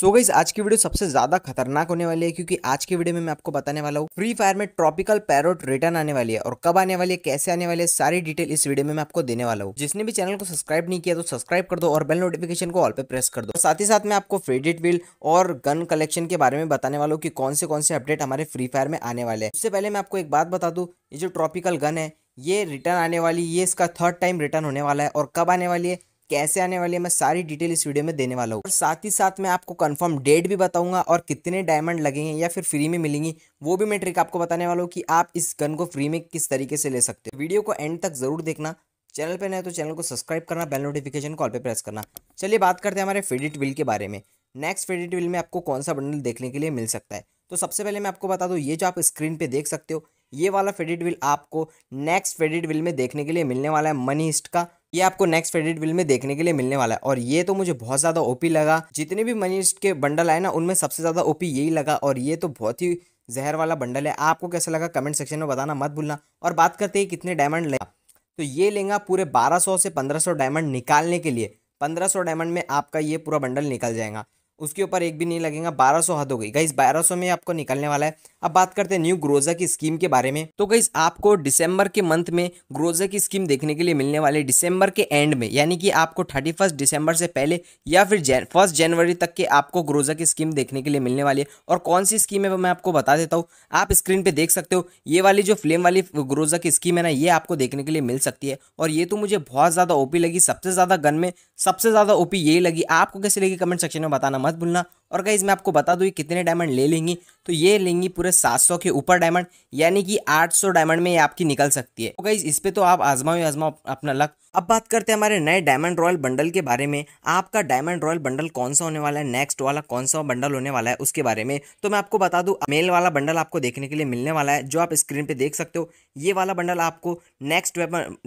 सो so गई आज की वीडियो सबसे ज्यादा खतरनाक होने वाली है क्योंकि आज की वीडियो में मैं आपको बताने वाला हूँ फ्री फायर में ट्रॉपिकल पैरोट रिटर्न आने वाली है और कब आने वाली है कैसे आने वाली है सारी डिटेल इस वीडियो में मैं आपको देने वाला हूँ जिसने भी चैनल को सब्सक्राइब नहीं किया तो सब्सक्राइब कर दो और बेल नोटिफिकेशन को ऑल पे प्रेस कर दो साथ ही साथ मैं आपको फ्रेडिट बिल और गन कलेक्शन के बारे में बताने वाला हूँ कि कौन से कौन से अपडेट हमारे फ्री फायर में आने वाले हैं उससे पहले मैं आपको एक बात बता दू ये जो ट्रॉपिकल गन है ये रिटर्न आने वाली ये इसका थर्ड टाइम रिटर्न होने वाला है और कब आने वाली है कैसे आने वाली है मैं सारी डिटेल इस वीडियो में देने वाला हूँ और साथ ही साथ मैं आपको कंफर्म डेट भी बताऊंगा और कितने डायमंड लगेंगे या फिर फ्री में मिलेंगी वो भी मैं ट्रिक आपको बताने वाला हूँ कि आप इस गन को फ्री में किस तरीके से ले सकते हो वीडियो को एंड तक जरूर देखना चैनल पर नए तो चैनल को सब्सक्राइब करना बेल नोटिफिकेशन कॉल पर प्रेस करना चलिए बात करते हैं हमारे फेडिट बिल के बारे में नेक्स्ट फेडिट बिल में आपको कौन सा बंडल देखने के लिए मिल सकता है तो सबसे पहले मैं आपको बता दूँ ये जो आप स्क्रीन पे देख सकते हो ये वाला फेडिट बिल आपको नेक्स्ट फेडिट बिल में देखने के लिए मिलने वाला है मनी का ये आपको नेक्स्ट फेडेड बिल में देखने के लिए मिलने वाला है और ये तो मुझे बहुत ज़्यादा ओपी लगा जितने भी मनी के बंडल आए ना उनमें सबसे ज़्यादा ओपी यही लगा और ये तो बहुत ही जहर वाला बंडल है आपको कैसा लगा कमेंट सेक्शन में बताना मत भूलना और बात करते हैं कितने डायमंड लेगा तो ये लेगा पूरे 1200 से 1500 डायमंड निकालने के लिए 1500 डायमंड में आपका ये पूरा बंडल निकल जाएगा उसके ऊपर एक भी नहीं लगेगा 1200 हद हो गई बारह 1200 में आपको निकलने वाला है अब बात करते हैं न्यू ग्रोजा की स्कीम के बारे में तो गई आपको दिसंबर के मंथ में ग्रोजा की स्कीम देखने के लिए मिलने वाली दिसंबर के एंड में यानी कि आपको थर्टी फर्स्ट दिसंबर से पहले या फिर फर्स्ट जनवरी तक के आपको ग्रोजा की स्कीम देखने के लिए मिलने वाली है और कौन सी स्कीम है वो मैं आपको बता देता हूँ आप स्क्रीन पर देख सकते हो ये वाली जो फ्लेम वाली ग्रोजा की स्कीम है ना ये आपको देखने के लिए मिल सकती है और ये तो मुझे बहुत ज़्यादा ओपी लगी सबसे ज़्यादा गन में सबसे ज़्यादा ओपी यही लगी आपको कैसे लगी कमेंट सेक्शन में बताना मत भूलना और गाइज मैं आपको बता दूँ कितने डायमंड ले लेंगी तो ये लेंगी पूरे 700 के ऊपर डायमंड यानी कि 800 डायमंड में ये आपकी निकल सकती है तो गाइज इस पर तो आप आजमाओ आजमाओ अपना लक अब बात करते हैं हमारे नए डायमंड रॉयल बंडल के बारे में आपका डायमंड रॉयल बंडल कौन सा होने वाला है नेक्स्ट वाला कौन सा बंडल होने वाला है उसके बारे में तो मैं आपको बता दूँ मेल वाला बंडल आपको देखने के लिए मिलने वाला है जो आप स्क्रीन पर देख सकते हो ये वाला बंडल आपको नेक्स्ट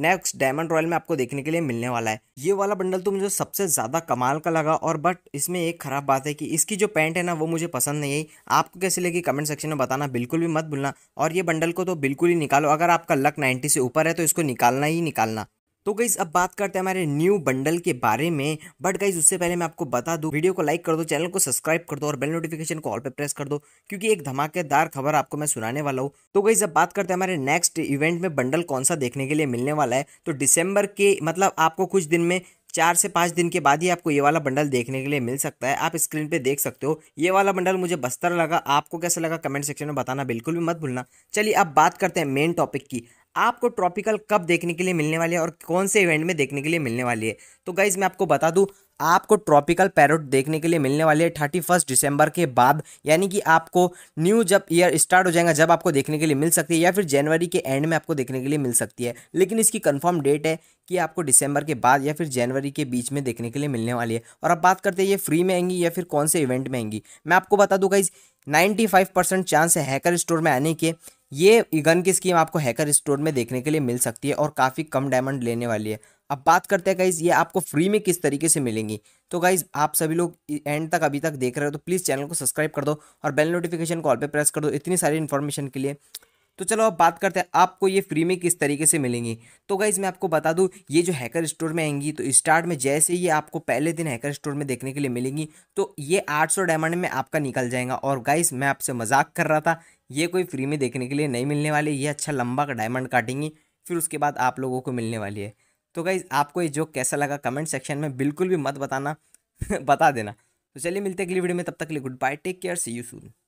नेक्स्ट डायमंड रॉयल में आपको देखने के लिए मिलने वाला है ये वाला बंडल तो मुझे सबसे ज़्यादा कमाल का लगा और बट इसमें एक खराब बात है कि इसकी इसकी जो पैंट है ना वो मुझे पसंद नहीं आई आपको कैसी लगी कमेंट सेक्शन में बताना बिल्कुल भी मत भूलना और ये बंडल को तो बिल्कुल ही निकालो अगर आपका लक नाइन्टी से ऊपर है तो इसको निकालना ही निकालना तो गाइज अब बात करते हैं हमारे न्यू बंडल के बारे में बट गाइज उससे पहले मैं आपको बता दूं वीडियो को लाइक कर दो चैनल को सब्सक्राइब कर दो और बेल नोटिफिकेशन को ऑल पे प्रेस कर दो क्योंकि एक धमाकेदार खबर आपको मैं सुनाने वाला हूँ तो गाइज अब बात करते हैं हमारे नेक्स्ट इवेंट में बंडल कौन सा देखने के लिए मिलने वाला है तो डिसम्बर के मतलब आपको कुछ दिन में चार से पाँच दिन के बाद ही आपको ये वाला बंडल देखने के लिए मिल सकता है आप स्क्रीन पे देख सकते हो ये वाला बंडल मुझे बस्तर लगा आपको कैसे लगा कमेंट सेक्शन में बताना बिल्कुल भी मत भूलना चलिए अब बात करते हैं मेन टॉपिक की आपको ट्रॉपिकल कब देखने के लिए मिलने वाली है और कौन से इवेंट में देखने के लिए मिलने वाली है तो गाइज़ मैं आपको बता दूँ आपको ट्रॉपिकल पैरोट देखने के लिए मिलने वाली है थर्टी फर्स्ट दिसंबर के बाद यानी कि आपको न्यू जब ईयर स्टार्ट हो जाएगा जब आपको देखने के लिए मिल सकती है या फिर जनवरी के एंड में आपको देखने के लिए मिल सकती है लेकिन इसकी कंफर्म डेट है कि आपको दिसंबर के बाद या फिर जनवरी के बीच में देखने के लिए मिलने वाली है और अब बात करते हैं ये फ्री में आएंगी या फिर कौन से इवेंट में आएंगी मैं आपको बता दूँ गाइज़ फाइव परसेंट चांस है हैकर स्टोर में आने के ये गन की स्कीम आपको हैकर स्टोर में देखने के लिए मिल सकती है और काफ़ी कम डायमंड लेने वाली है अब बात करते हैं गाइज़ ये आपको फ्री में किस तरीके से मिलेंगी तो गाइज़ आप सभी लोग एंड तक अभी तक देख रहे हो तो प्लीज़ चैनल को सब्सक्राइब कर दो और बेल नोटिफिकेशन कॉल पर प्रेस कर दो इतनी सारी इन्फॉर्मेशन के लिए तो चलो अब बात करते हैं आपको ये फ्री में किस तरीके से मिलेंगी तो गाइज़ मैं आपको बता दूँ ये जो हैकर स्टोर में आएंगी तो स्टार्ट में जैसे ये आपको पहले दिन हैकर स्टोर में देखने के लिए मिलेंगी तो ये 800 डायमंड में आपका निकल जाएगा और गाइज़ मैं आपसे मजाक कर रहा था ये कोई फ्री में देखने के लिए नहीं मिलने वाली ये अच्छा लंबा का डायमंड काटेंगी फिर उसके बाद आप लोगों को मिलने वाली है तो गाइज़ आपको ये जोक कैसा लगा कमेंट सेक्शन में बिल्कुल भी मत बताना बता देना तो चलिए मिलते हैं अगली वीडियो में तब तक के लिए good bye take care see you soon